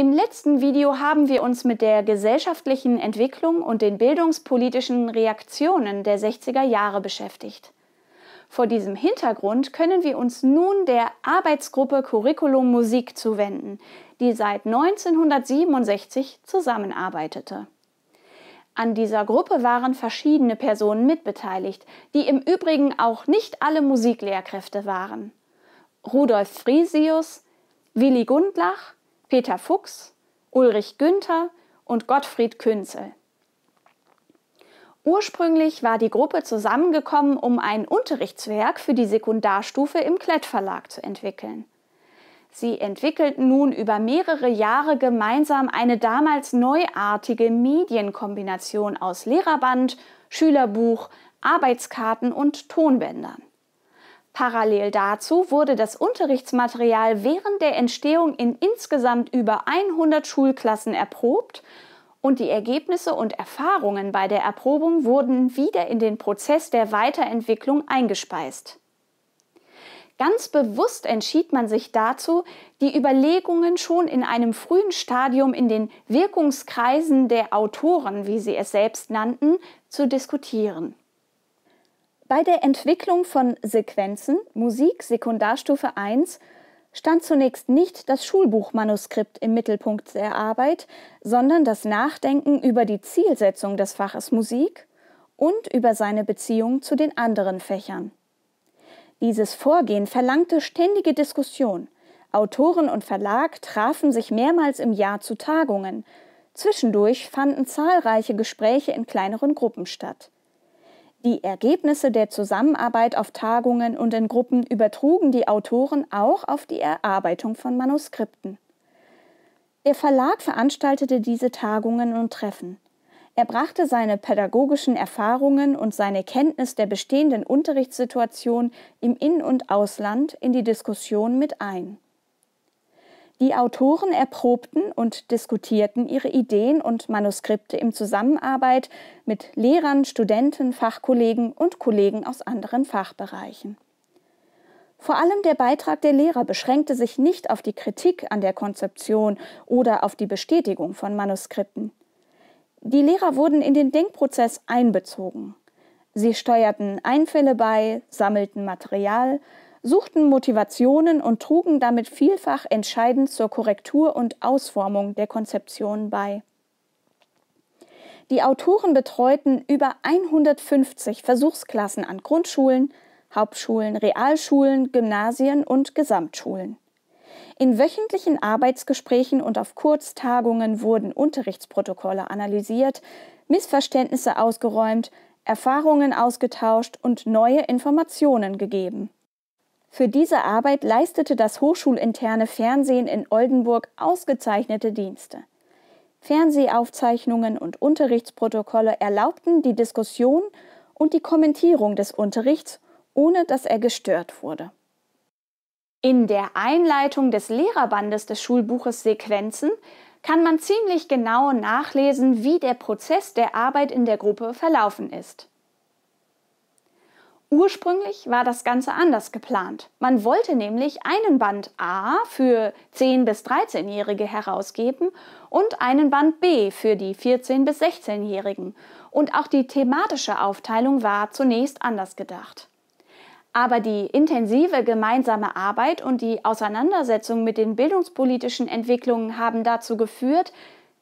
Im letzten Video haben wir uns mit der gesellschaftlichen Entwicklung und den bildungspolitischen Reaktionen der 60er Jahre beschäftigt. Vor diesem Hintergrund können wir uns nun der Arbeitsgruppe Curriculum Musik zuwenden, die seit 1967 zusammenarbeitete. An dieser Gruppe waren verschiedene Personen mitbeteiligt, die im Übrigen auch nicht alle Musiklehrkräfte waren. Rudolf Friesius, Willi Gundlach, Peter Fuchs, Ulrich Günther und Gottfried Künzel. Ursprünglich war die Gruppe zusammengekommen, um ein Unterrichtswerk für die Sekundarstufe im Klett-Verlag zu entwickeln. Sie entwickelten nun über mehrere Jahre gemeinsam eine damals neuartige Medienkombination aus Lehrerband, Schülerbuch, Arbeitskarten und Tonbändern. Parallel dazu wurde das Unterrichtsmaterial während der Entstehung in insgesamt über 100 Schulklassen erprobt und die Ergebnisse und Erfahrungen bei der Erprobung wurden wieder in den Prozess der Weiterentwicklung eingespeist. Ganz bewusst entschied man sich dazu, die Überlegungen schon in einem frühen Stadium in den Wirkungskreisen der Autoren, wie sie es selbst nannten, zu diskutieren. Bei der Entwicklung von Sequenzen Musik Sekundarstufe 1 stand zunächst nicht das Schulbuchmanuskript im Mittelpunkt der Arbeit, sondern das Nachdenken über die Zielsetzung des Faches Musik und über seine Beziehung zu den anderen Fächern. Dieses Vorgehen verlangte ständige Diskussion. Autoren und Verlag trafen sich mehrmals im Jahr zu Tagungen. Zwischendurch fanden zahlreiche Gespräche in kleineren Gruppen statt. Die Ergebnisse der Zusammenarbeit auf Tagungen und in Gruppen übertrugen die Autoren auch auf die Erarbeitung von Manuskripten. Der Verlag veranstaltete diese Tagungen und Treffen. Er brachte seine pädagogischen Erfahrungen und seine Kenntnis der bestehenden Unterrichtssituation im In- und Ausland in die Diskussion mit ein. Die Autoren erprobten und diskutierten ihre Ideen und Manuskripte in Zusammenarbeit mit Lehrern, Studenten, Fachkollegen und Kollegen aus anderen Fachbereichen. Vor allem der Beitrag der Lehrer beschränkte sich nicht auf die Kritik an der Konzeption oder auf die Bestätigung von Manuskripten. Die Lehrer wurden in den Denkprozess einbezogen. Sie steuerten Einfälle bei, sammelten Material, suchten Motivationen und trugen damit vielfach entscheidend zur Korrektur und Ausformung der Konzeption bei. Die Autoren betreuten über 150 Versuchsklassen an Grundschulen, Hauptschulen, Realschulen, Gymnasien und Gesamtschulen. In wöchentlichen Arbeitsgesprächen und auf Kurztagungen wurden Unterrichtsprotokolle analysiert, Missverständnisse ausgeräumt, Erfahrungen ausgetauscht und neue Informationen gegeben. Für diese Arbeit leistete das hochschulinterne Fernsehen in Oldenburg ausgezeichnete Dienste. Fernsehaufzeichnungen und Unterrichtsprotokolle erlaubten die Diskussion und die Kommentierung des Unterrichts, ohne dass er gestört wurde. In der Einleitung des Lehrerbandes des Schulbuches Sequenzen kann man ziemlich genau nachlesen, wie der Prozess der Arbeit in der Gruppe verlaufen ist. Ursprünglich war das Ganze anders geplant. Man wollte nämlich einen Band A für 10 bis 13-Jährige herausgeben und einen Band B für die 14 bis 16-Jährigen. Und auch die thematische Aufteilung war zunächst anders gedacht. Aber die intensive gemeinsame Arbeit und die Auseinandersetzung mit den bildungspolitischen Entwicklungen haben dazu geführt,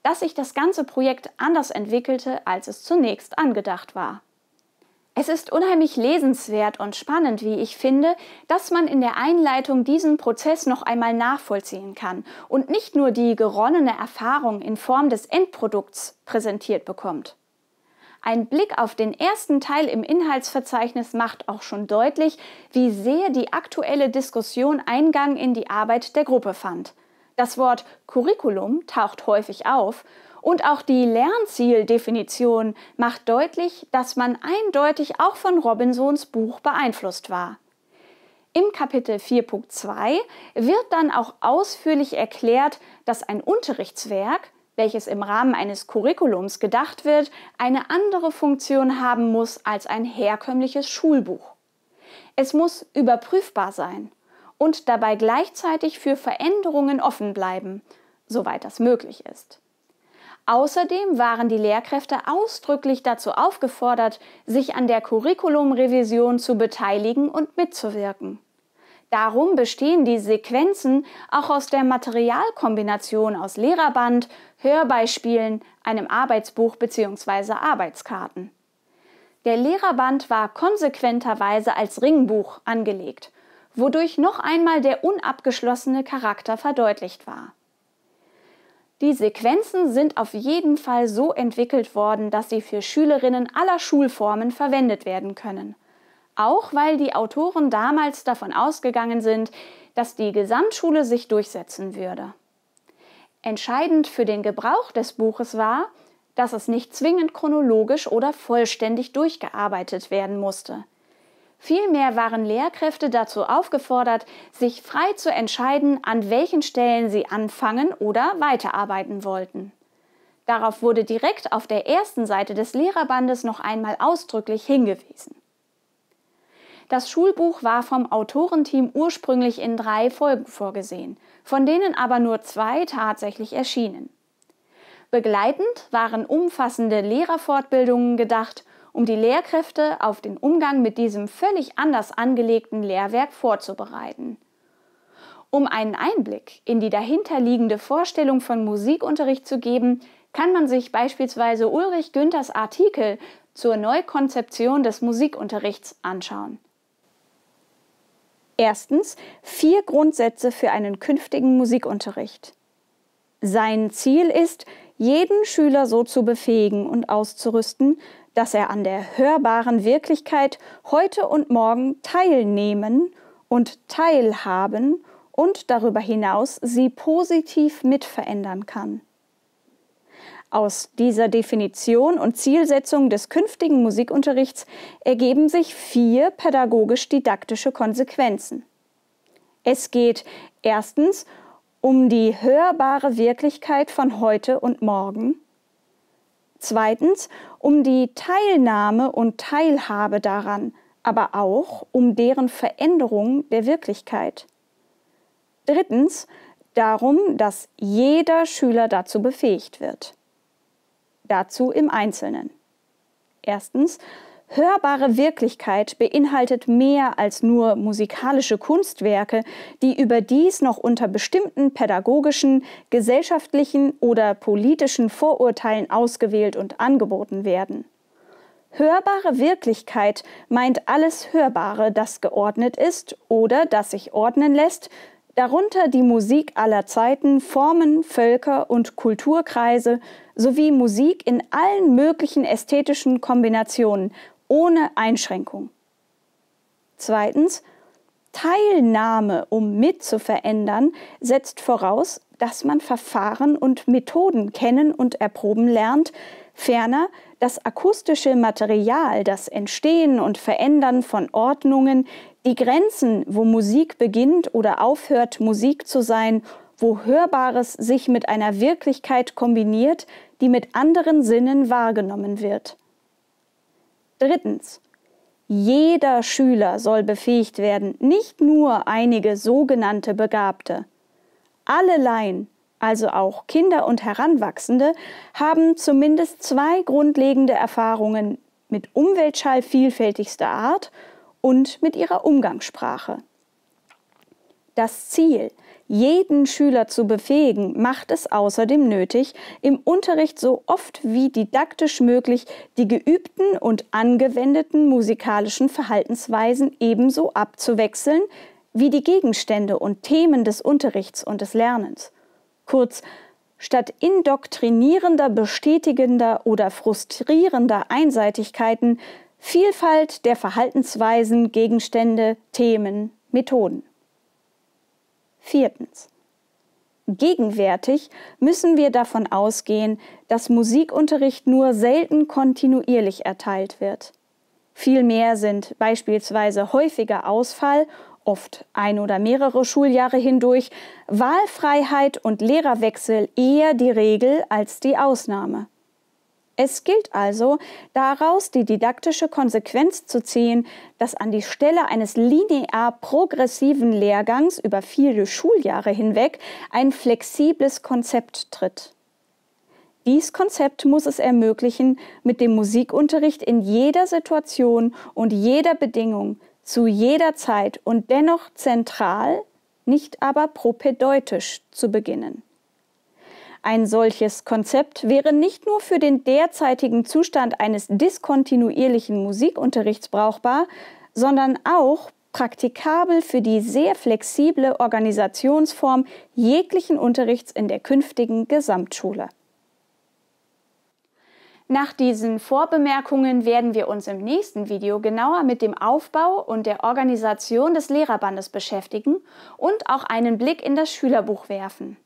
dass sich das ganze Projekt anders entwickelte, als es zunächst angedacht war. Es ist unheimlich lesenswert und spannend, wie ich finde, dass man in der Einleitung diesen Prozess noch einmal nachvollziehen kann und nicht nur die geronnene Erfahrung in Form des Endprodukts präsentiert bekommt. Ein Blick auf den ersten Teil im Inhaltsverzeichnis macht auch schon deutlich, wie sehr die aktuelle Diskussion Eingang in die Arbeit der Gruppe fand. Das Wort Curriculum taucht häufig auf und auch die Lernzieldefinition macht deutlich, dass man eindeutig auch von Robinsons Buch beeinflusst war. Im Kapitel 4.2 wird dann auch ausführlich erklärt, dass ein Unterrichtswerk, welches im Rahmen eines Curriculums gedacht wird, eine andere Funktion haben muss als ein herkömmliches Schulbuch. Es muss überprüfbar sein und dabei gleichzeitig für Veränderungen offen bleiben, soweit das möglich ist. Außerdem waren die Lehrkräfte ausdrücklich dazu aufgefordert, sich an der Curriculumrevision zu beteiligen und mitzuwirken. Darum bestehen die Sequenzen auch aus der Materialkombination aus Lehrerband, Hörbeispielen, einem Arbeitsbuch bzw. Arbeitskarten. Der Lehrerband war konsequenterweise als Ringbuch angelegt, wodurch noch einmal der unabgeschlossene Charakter verdeutlicht war. Die Sequenzen sind auf jeden Fall so entwickelt worden, dass sie für Schülerinnen aller Schulformen verwendet werden können. Auch weil die Autoren damals davon ausgegangen sind, dass die Gesamtschule sich durchsetzen würde. Entscheidend für den Gebrauch des Buches war, dass es nicht zwingend chronologisch oder vollständig durchgearbeitet werden musste. Vielmehr waren Lehrkräfte dazu aufgefordert, sich frei zu entscheiden, an welchen Stellen sie anfangen oder weiterarbeiten wollten. Darauf wurde direkt auf der ersten Seite des Lehrerbandes noch einmal ausdrücklich hingewiesen. Das Schulbuch war vom Autorenteam ursprünglich in drei Folgen vorgesehen, von denen aber nur zwei tatsächlich erschienen. Begleitend waren umfassende Lehrerfortbildungen gedacht um die Lehrkräfte auf den Umgang mit diesem völlig anders angelegten Lehrwerk vorzubereiten. Um einen Einblick in die dahinterliegende Vorstellung von Musikunterricht zu geben, kann man sich beispielsweise Ulrich Günthers Artikel zur Neukonzeption des Musikunterrichts anschauen. Erstens vier Grundsätze für einen künftigen Musikunterricht. Sein Ziel ist, jeden Schüler so zu befähigen und auszurüsten, dass er an der hörbaren Wirklichkeit heute und morgen teilnehmen und teilhaben und darüber hinaus sie positiv mitverändern kann. Aus dieser Definition und Zielsetzung des künftigen Musikunterrichts ergeben sich vier pädagogisch-didaktische Konsequenzen. Es geht erstens um die hörbare Wirklichkeit von heute und morgen, zweitens um die Teilnahme und Teilhabe daran, aber auch um deren Veränderung der Wirklichkeit. Drittens darum, dass jeder Schüler dazu befähigt wird. Dazu im Einzelnen. Erstens Hörbare Wirklichkeit beinhaltet mehr als nur musikalische Kunstwerke, die überdies noch unter bestimmten pädagogischen, gesellschaftlichen oder politischen Vorurteilen ausgewählt und angeboten werden. Hörbare Wirklichkeit meint alles Hörbare, das geordnet ist oder das sich ordnen lässt, darunter die Musik aller Zeiten, Formen, Völker und Kulturkreise sowie Musik in allen möglichen ästhetischen Kombinationen, ohne Einschränkung. Zweitens, Teilnahme, um mitzuverändern, setzt voraus, dass man Verfahren und Methoden kennen und erproben lernt, ferner das akustische Material, das Entstehen und Verändern von Ordnungen, die Grenzen, wo Musik beginnt oder aufhört, Musik zu sein, wo Hörbares sich mit einer Wirklichkeit kombiniert, die mit anderen Sinnen wahrgenommen wird. Drittens. Jeder Schüler soll befähigt werden, nicht nur einige sogenannte Begabte. Alle Laien, also auch Kinder und Heranwachsende, haben zumindest zwei grundlegende Erfahrungen mit Umweltschall vielfältigster Art und mit ihrer Umgangssprache. Das Ziel, jeden Schüler zu befähigen, macht es außerdem nötig, im Unterricht so oft wie didaktisch möglich die geübten und angewendeten musikalischen Verhaltensweisen ebenso abzuwechseln wie die Gegenstände und Themen des Unterrichts und des Lernens. Kurz, statt indoktrinierender, bestätigender oder frustrierender Einseitigkeiten Vielfalt der Verhaltensweisen, Gegenstände, Themen, Methoden. Viertens. Gegenwärtig müssen wir davon ausgehen, dass Musikunterricht nur selten kontinuierlich erteilt wird. Vielmehr sind beispielsweise häufiger Ausfall, oft ein oder mehrere Schuljahre hindurch, Wahlfreiheit und Lehrerwechsel eher die Regel als die Ausnahme. Es gilt also, daraus die didaktische Konsequenz zu ziehen, dass an die Stelle eines linear progressiven Lehrgangs über viele Schuljahre hinweg ein flexibles Konzept tritt. Dies Konzept muss es ermöglichen, mit dem Musikunterricht in jeder Situation und jeder Bedingung, zu jeder Zeit und dennoch zentral, nicht aber propedeutisch zu beginnen. Ein solches Konzept wäre nicht nur für den derzeitigen Zustand eines diskontinuierlichen Musikunterrichts brauchbar, sondern auch praktikabel für die sehr flexible Organisationsform jeglichen Unterrichts in der künftigen Gesamtschule. Nach diesen Vorbemerkungen werden wir uns im nächsten Video genauer mit dem Aufbau und der Organisation des Lehrerbandes beschäftigen und auch einen Blick in das Schülerbuch werfen.